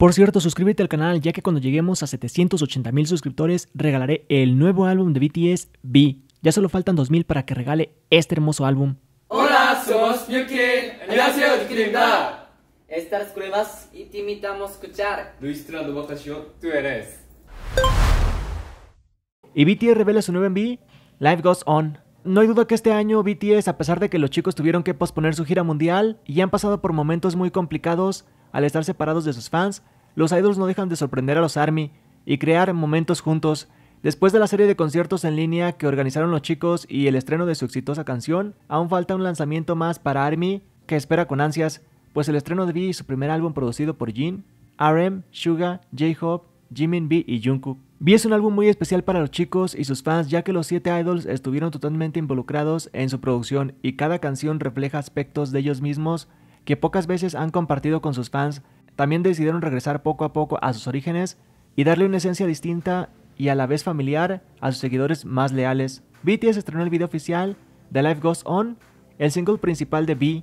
Por cierto, suscríbete al canal ya que cuando lleguemos a 780 mil suscriptores regalaré el nuevo álbum de BTS, B. Ya solo faltan 2000 para que regale este hermoso álbum. Hola, somos Estas pruebas y te invitamos a escuchar. Nuestra tú eres. Y BTS revela su nuevo MV, Life Goes On. No hay duda que este año BTS, a pesar de que los chicos tuvieron que posponer su gira mundial y han pasado por momentos muy complicados, al estar separados de sus fans, los idols no dejan de sorprender a los ARMY y crear momentos juntos. Después de la serie de conciertos en línea que organizaron los chicos y el estreno de su exitosa canción, aún falta un lanzamiento más para ARMY que espera con ansias, pues el estreno de V y su primer álbum producido por Jin, RM, Suga, J-Hope, Jimin B y Jungkook. V es un álbum muy especial para los chicos y sus fans ya que los siete idols estuvieron totalmente involucrados en su producción y cada canción refleja aspectos de ellos mismos que pocas veces han compartido con sus fans, también decidieron regresar poco a poco a sus orígenes y darle una esencia distinta y a la vez familiar a sus seguidores más leales. BTS estrenó el video oficial de Life Goes On, el single principal de B,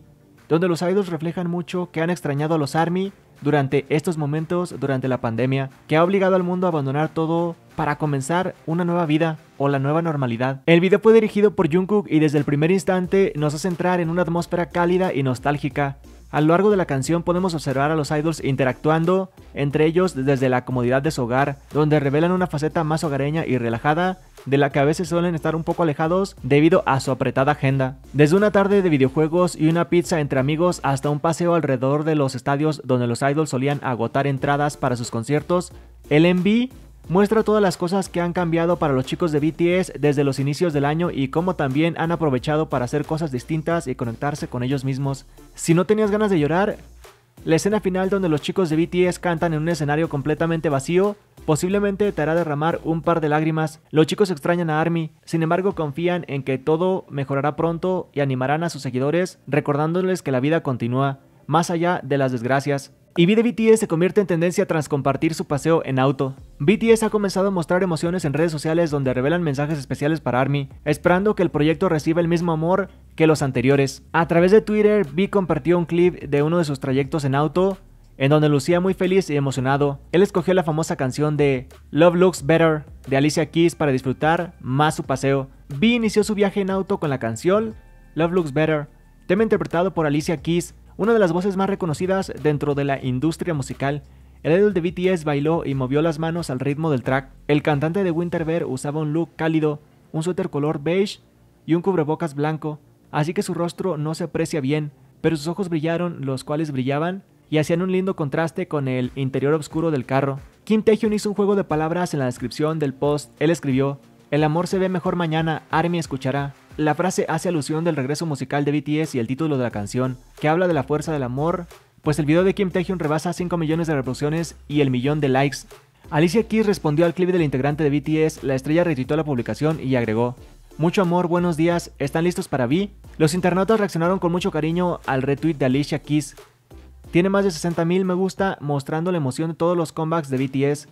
donde los idols reflejan mucho que han extrañado a los ARMY durante estos momentos durante la pandemia, que ha obligado al mundo a abandonar todo para comenzar una nueva vida o la nueva normalidad. El video fue dirigido por Jungkook y desde el primer instante nos hace entrar en una atmósfera cálida y nostálgica, a lo largo de la canción podemos observar a los idols interactuando entre ellos desde la comodidad de su hogar, donde revelan una faceta más hogareña y relajada de la que a veces suelen estar un poco alejados debido a su apretada agenda. Desde una tarde de videojuegos y una pizza entre amigos hasta un paseo alrededor de los estadios donde los idols solían agotar entradas para sus conciertos, el MV muestra todas las cosas que han cambiado para los chicos de BTS desde los inicios del año y cómo también han aprovechado para hacer cosas distintas y conectarse con ellos mismos. Si no tenías ganas de llorar, la escena final donde los chicos de BTS cantan en un escenario completamente vacío posiblemente te hará derramar un par de lágrimas. Los chicos extrañan a Army, sin embargo confían en que todo mejorará pronto y animarán a sus seguidores recordándoles que la vida continúa más allá de las desgracias. Y de BTS se convierte en tendencia tras compartir su paseo en auto. BTS ha comenzado a mostrar emociones en redes sociales donde revelan mensajes especiales para ARMY, esperando que el proyecto reciba el mismo amor que los anteriores. A través de Twitter, Vi compartió un clip de uno de sus trayectos en auto, en donde lucía muy feliz y emocionado. Él escogió la famosa canción de Love Looks Better de Alicia Keys para disfrutar más su paseo. Vi inició su viaje en auto con la canción Love Looks Better, tema interpretado por Alicia Keys, una de las voces más reconocidas dentro de la industria musical, el idol de BTS bailó y movió las manos al ritmo del track. El cantante de Winter Bear usaba un look cálido, un suéter color beige y un cubrebocas blanco, así que su rostro no se aprecia bien, pero sus ojos brillaron, los cuales brillaban y hacían un lindo contraste con el interior oscuro del carro. Kim Taehyun hizo un juego de palabras en la descripción del post. Él escribió: "El amor se ve mejor mañana, Army escuchará". La frase hace alusión del regreso musical de BTS y el título de la canción, que habla de la fuerza del amor, pues el video de Kim Taehyung rebasa 5 millones de reproducciones y el millón de likes. Alicia Keys respondió al clip del integrante de BTS, la estrella retuitó la publicación y agregó, mucho amor, buenos días, ¿están listos para Vi? Los internautas reaccionaron con mucho cariño al retweet de Alicia Keys. Tiene más de 60.000 me gusta, mostrando la emoción de todos los comebacks de BTS.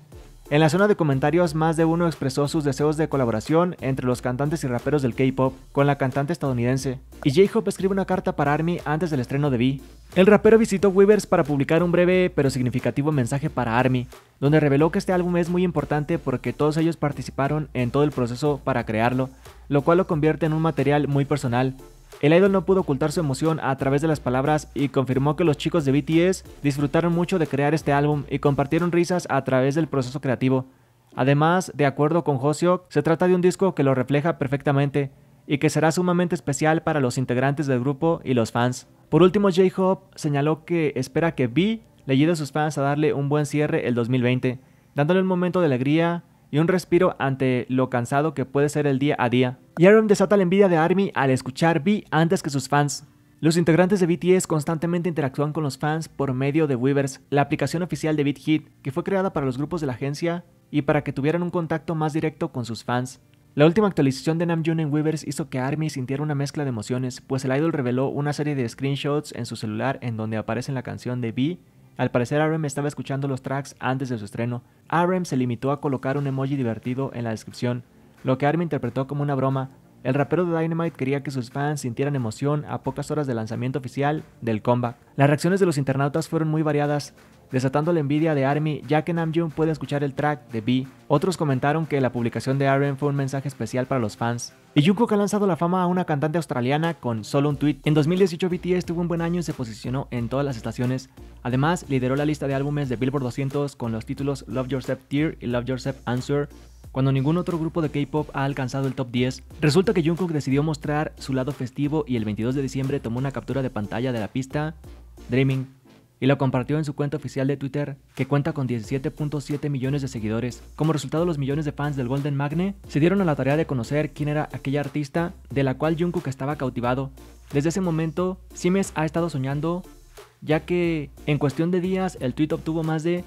En la zona de comentarios, más de uno expresó sus deseos de colaboración entre los cantantes y raperos del K-pop con la cantante estadounidense. Y J-Hope escribe una carta para Army antes del estreno de V. El rapero visitó Weavers para publicar un breve pero significativo mensaje para Army, donde reveló que este álbum es muy importante porque todos ellos participaron en todo el proceso para crearlo, lo cual lo convierte en un material muy personal el idol no pudo ocultar su emoción a través de las palabras y confirmó que los chicos de BTS disfrutaron mucho de crear este álbum y compartieron risas a través del proceso creativo. Además, de acuerdo con Hoseok, se trata de un disco que lo refleja perfectamente y que será sumamente especial para los integrantes del grupo y los fans. Por último, J-Hope señaló que espera que B le ayude a sus fans a darle un buen cierre el 2020, dándole un momento de alegría, y un respiro ante lo cansado que puede ser el día a día. Y Aaron desata la envidia de ARMY al escuchar B antes que sus fans. Los integrantes de BTS constantemente interactúan con los fans por medio de Weavers, la aplicación oficial de Beat Hit, que fue creada para los grupos de la agencia y para que tuvieran un contacto más directo con sus fans. La última actualización de Namjoon en Weavers hizo que ARMY sintiera una mezcla de emociones, pues el idol reveló una serie de screenshots en su celular en donde aparece la canción de B al parecer Arem estaba escuchando los tracks antes de su estreno. Arem se limitó a colocar un emoji divertido en la descripción, lo que Arem interpretó como una broma. El rapero de Dynamite quería que sus fans sintieran emoción a pocas horas del lanzamiento oficial del comeback. Las reacciones de los internautas fueron muy variadas, desatando la envidia de Army ya que Namjoon puede escuchar el track de B. Otros comentaron que la publicación de RM fue un mensaje especial para los fans. Y Jungkook ha lanzado la fama a una cantante australiana con solo un tweet. En 2018 BTS tuvo un buen año y se posicionó en todas las estaciones. Además, lideró la lista de álbumes de Billboard 200 con los títulos Love Yourself Tear y Love Yourself Answer, cuando ningún otro grupo de K-pop ha alcanzado el top 10. Resulta que Jungkook decidió mostrar su lado festivo y el 22 de diciembre tomó una captura de pantalla de la pista Dreaming y lo compartió en su cuenta oficial de Twitter, que cuenta con 17.7 millones de seguidores. Como resultado, los millones de fans del Golden Magne se dieron a la tarea de conocer quién era aquella artista de la cual Jungkook estaba cautivado. Desde ese momento, Simes ha estado soñando, ya que en cuestión de días el tweet obtuvo más de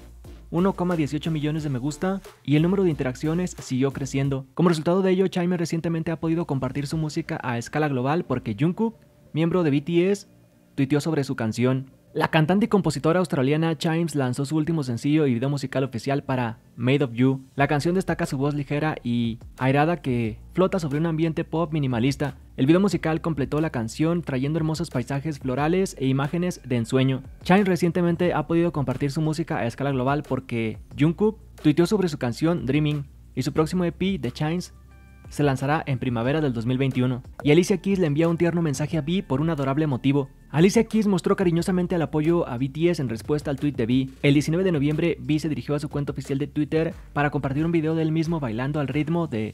1,18 millones de me gusta y el número de interacciones siguió creciendo. Como resultado de ello, Chime recientemente ha podido compartir su música a escala global porque Jungkook, miembro de BTS, tuiteó sobre su canción. La cantante y compositora australiana Chimes lanzó su último sencillo y video musical oficial para Made of You. La canción destaca su voz ligera y airada que flota sobre un ambiente pop minimalista. El video musical completó la canción trayendo hermosos paisajes florales e imágenes de ensueño. Chimes recientemente ha podido compartir su música a escala global porque Jungkook tuiteó sobre su canción Dreaming y su próximo EP, de Chimes, se lanzará en primavera del 2021. Y Alicia Keys le envía un tierno mensaje a V por un adorable motivo. Alicia Keys mostró cariñosamente el apoyo a BTS en respuesta al tweet de V. El 19 de noviembre, V se dirigió a su cuenta oficial de Twitter para compartir un video de él mismo bailando al ritmo de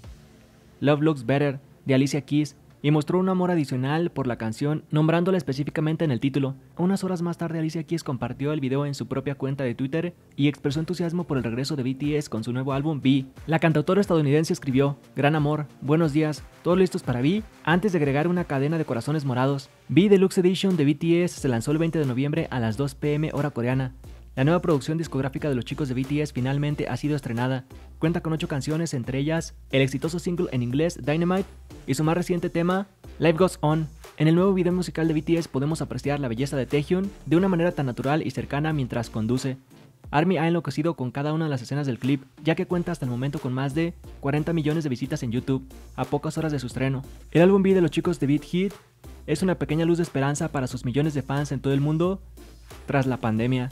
Love Looks Better de Alicia Keys y mostró un amor adicional por la canción, nombrándola específicamente en el título. Unas horas más tarde, Alicia Keys compartió el video en su propia cuenta de Twitter y expresó entusiasmo por el regreso de BTS con su nuevo álbum B. La cantautora estadounidense escribió, Gran amor, buenos días, todos listos para V? antes de agregar una cadena de corazones morados. B Deluxe Edition de BTS se lanzó el 20 de noviembre a las 2 pm hora coreana. La nueva producción discográfica de los chicos de BTS finalmente ha sido estrenada. Cuenta con ocho canciones, entre ellas el exitoso single en inglés Dynamite y su más reciente tema Life Goes On. En el nuevo video musical de BTS podemos apreciar la belleza de Taehyung de una manera tan natural y cercana mientras conduce. ARMY ha enloquecido con cada una de las escenas del clip, ya que cuenta hasta el momento con más de 40 millones de visitas en YouTube, a pocas horas de su estreno. El álbum B de los chicos de Beat Hit es una pequeña luz de esperanza para sus millones de fans en todo el mundo tras la pandemia.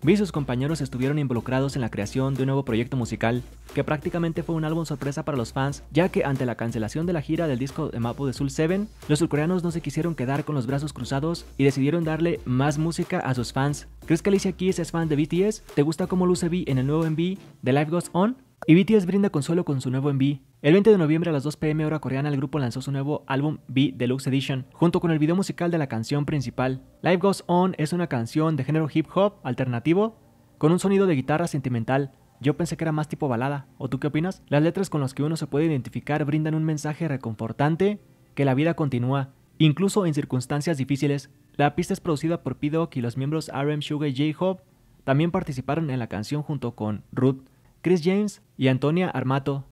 Vi y sus compañeros estuvieron involucrados en la creación de un nuevo proyecto musical, que prácticamente fue un álbum sorpresa para los fans, ya que ante la cancelación de la gira del disco de Mapo de Soul 7, los surcoreanos no se quisieron quedar con los brazos cruzados y decidieron darle más música a sus fans. ¿Crees que Alicia Keys es fan de BTS? ¿Te gusta cómo luce V en el nuevo MV de Life Goes On? Y BTS brinda consuelo con su nuevo MV. El 20 de noviembre a las 2 pm hora coreana el grupo lanzó su nuevo álbum B Deluxe Edition, junto con el video musical de la canción principal. Life Goes On es una canción de género hip hop alternativo, con un sonido de guitarra sentimental. Yo pensé que era más tipo balada, ¿o tú qué opinas? Las letras con las que uno se puede identificar brindan un mensaje reconfortante que la vida continúa, incluso en circunstancias difíciles. La pista es producida por p y los miembros RM, Suga y J-Hope también participaron en la canción junto con Ruth. Chris James y Antonia Armato